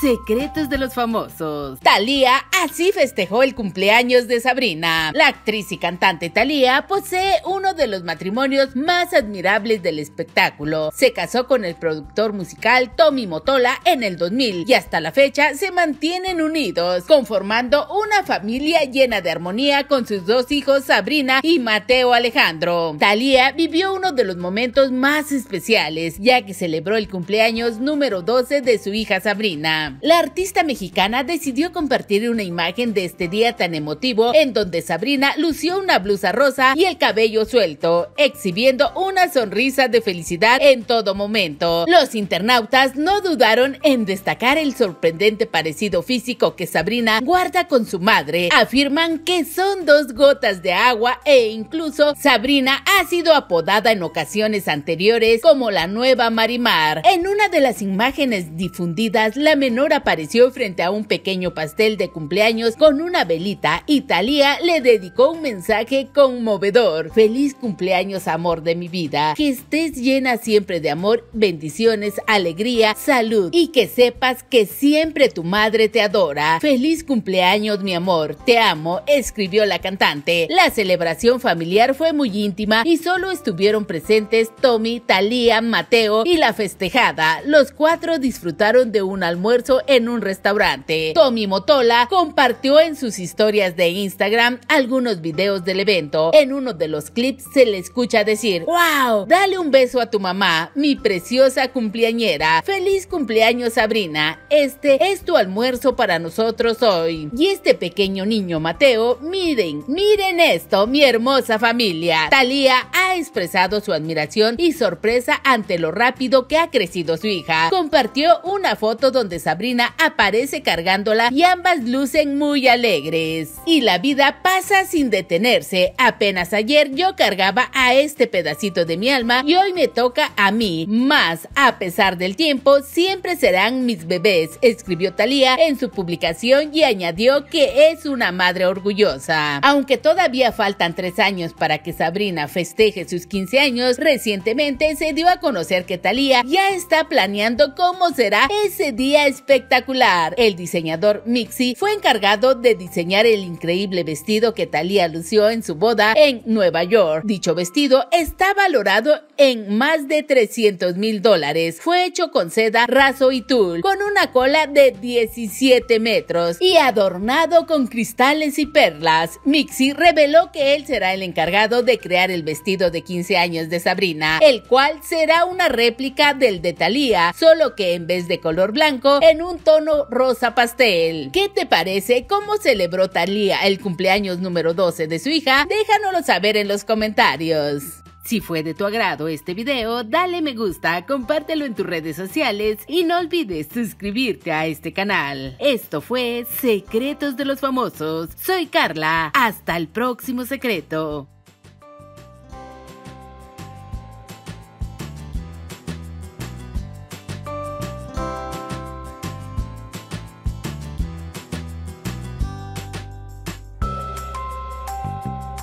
Secretos de los famosos. Talía así festejó el cumpleaños de Sabrina. La actriz y cantante Talía posee uno de los matrimonios más admirables del espectáculo. Se casó con el productor musical Tommy Motola en el 2000 y hasta la fecha se mantienen unidos, conformando una familia llena de armonía con sus dos hijos Sabrina y Mateo Alejandro. Talía vivió uno de los momentos más especiales, ya que celebró el cumpleaños número 12 de su hija Sabrina. La artista mexicana decidió compartir una imagen de este día tan emotivo en donde Sabrina lució una blusa rosa y el cabello suelto, exhibiendo una sonrisa de felicidad en todo momento. Los internautas no dudaron en destacar el sorprendente parecido físico que Sabrina guarda con su madre. Afirman que son dos gotas de agua e incluso Sabrina ha sido apodada en ocasiones anteriores como la nueva Marimar. En una de las imágenes difundidas, la menor apareció frente a un pequeño pastel de cumpleaños con una velita y Thalía le dedicó un mensaje conmovedor. Feliz cumpleaños, amor de mi vida. Que estés llena siempre de amor, bendiciones, alegría, salud y que sepas que siempre tu madre te adora. Feliz cumpleaños, mi amor. Te amo, escribió la cantante. La celebración familiar fue muy íntima y solo estuvieron presentes Tommy, Thalía, Mateo y la festejada. Los cuatro disfrutaron de un almuerzo en un restaurante. Tommy Motola compartió en sus historias de Instagram algunos videos del evento. En uno de los clips se le escucha decir, wow, dale un beso a tu mamá, mi preciosa cumpleañera. Feliz cumpleaños Sabrina, este es tu almuerzo para nosotros hoy. Y este pequeño niño Mateo, miren, miren esto, mi hermosa familia. Talía expresado su admiración y sorpresa ante lo rápido que ha crecido su hija. Compartió una foto donde Sabrina aparece cargándola y ambas lucen muy alegres. Y la vida pasa sin detenerse. Apenas ayer yo cargaba a este pedacito de mi alma y hoy me toca a mí. Más, a pesar del tiempo, siempre serán mis bebés, escribió Talía en su publicación y añadió que es una madre orgullosa. Aunque todavía faltan tres años para que Sabrina festeje sus 15 años, recientemente se dio a conocer que Thalía ya está planeando cómo será ese día espectacular. El diseñador Mixi fue encargado de diseñar el increíble vestido que Thalía lució en su boda en Nueva York. Dicho vestido está valorado en más de 300 mil dólares. Fue hecho con seda, raso y tul, con una cola de 17 metros y adornado con cristales y perlas. Mixi reveló que él será el encargado de crear el vestido de 15 años de Sabrina, el cual será una réplica del de Thalía, solo que en vez de color blanco, en un tono rosa pastel. ¿Qué te parece cómo celebró Thalía el cumpleaños número 12 de su hija? Déjanoslo saber en los comentarios. Si fue de tu agrado este video, dale me gusta, compártelo en tus redes sociales y no olvides suscribirte a este canal. Esto fue Secretos de los Famosos. Soy Carla. Hasta el próximo secreto.